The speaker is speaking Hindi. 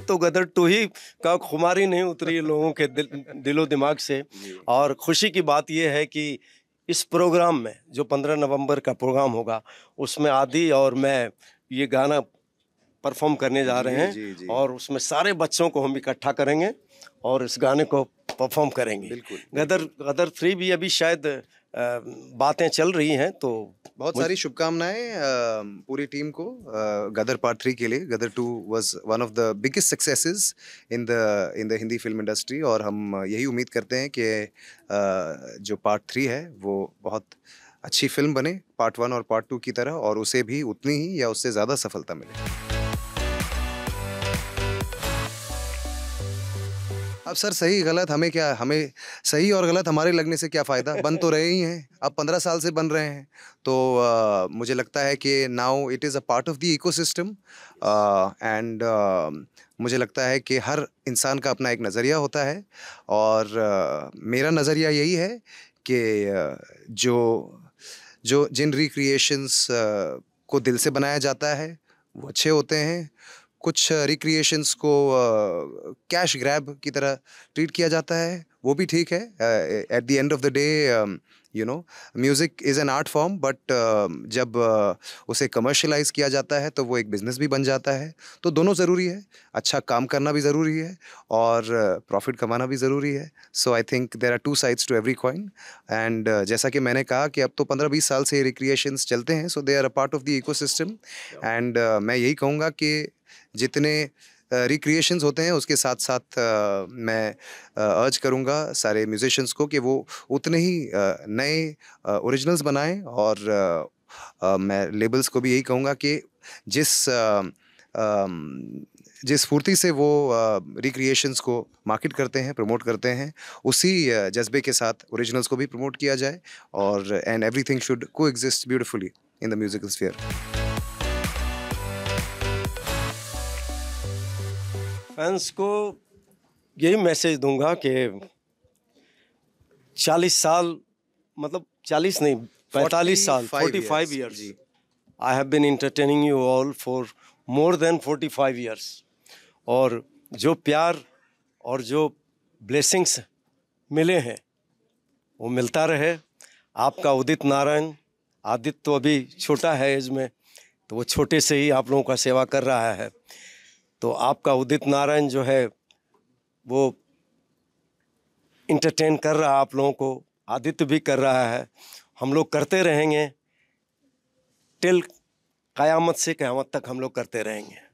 पे तो गदर तो ही का खुमारी नहीं उतरी लोगों के दिल, दिलो दिमाग से और खुशी की बात यह है कि इस प्रोग्राम में जो 15 नवंबर का प्रोग्राम होगा उसमें आदि और मैं ये गाना परफॉर्म करने जा रहे हैं जी, जी। और उसमें सारे बच्चों को हम इकट्ठा करेंगे और इस गाने को परफॉर्म करेंगे बिल्कुल गदर गदर थ्री भी अभी शायद बातें चल रही हैं तो बहुत सारी शुभकामनाएं पूरी टीम को गदर पार्ट थ्री के लिए Gadar two was one of the biggest successes in the in the Hindi film industry और हम यही उम्मीद करते हैं कि जो पार्ट थ्री है वो बहुत अच्छी फिल्म बने पार्ट वन और पार्ट टू की तरह और उसे भी उतनी ही या उससे ज़्यादा सफलता मिले अब सर सही गलत हमें क्या हमें सही और गलत हमारे लगने से क्या फ़ायदा बन तो रहे ही हैं अब पंद्रह साल से बन रहे हैं तो आ, मुझे लगता है कि now it is a part of the system and मुझे लगता है कि हर इंसान का अपना एक नज़रिया होता है और आ, मेरा नज़रिया यही है कि जो जो जिन रिक्रिएशंस को दिल से बनाया जाता है वो अच्छे होते हैं कुछ रिक्रिएशंस को कैश ग्रैब की तरह ट्रीट किया जाता है वो भी ठीक है at the end of the day you know music is an art form but जब uh, उसे कमर्शलाइज किया जाता है तो वो एक बिज़नेस भी बन जाता है तो दोनों ज़रूरी है अच्छा काम करना भी ज़रूरी है और प्रॉफिट uh, कमाना भी ज़रूरी है so I think there are two sides to every coin and जैसा कि मैंने कहा कि अब तो पंद्रह बीस साल से रिक्रिएशन चलते हैं so they are a part of the eco and मैं यही कहूँगा कि जितने रिक्रिएशंस होते हैं उसके साथ साथ मैं अर्ज करूँगा सारे म्यूजिशंस को कि वो उतने ही नए ओरिजिनल्स बनाएं और मैं लेबल्स को भी यही कहूँगा कि जिस जिस फुर्ती से वो रिक्रिएशंस को मार्केट करते हैं प्रमोट करते हैं उसी जज्बे के साथ ओरिजिनल्स को भी प्रमोट किया जाए और and everything should coexist beautifully in the musical sphere fans को यही मैसेज दूंगा कि चालीस साल मतलब चालीस नहीं पैंतालीस साल forty five ji I have been entertaining you all for more than forty five years और जो प्यार और जो ब्लेसिंग्स मिले हैं वो मिलता रहे आपका उदित नारायण आदित्य तो अभी छोटा है एज में तो वो छोटे से ही आप लोगों का सेवा कर रहा है तो आपका उदित नारायण जो है वो इंटरटेन कर रहा है आप लोगों को आदित्य भी कर रहा है हम लोग करते रहेंगे टिल क़यामत से क़यामत तक हम लोग करते रहेंगे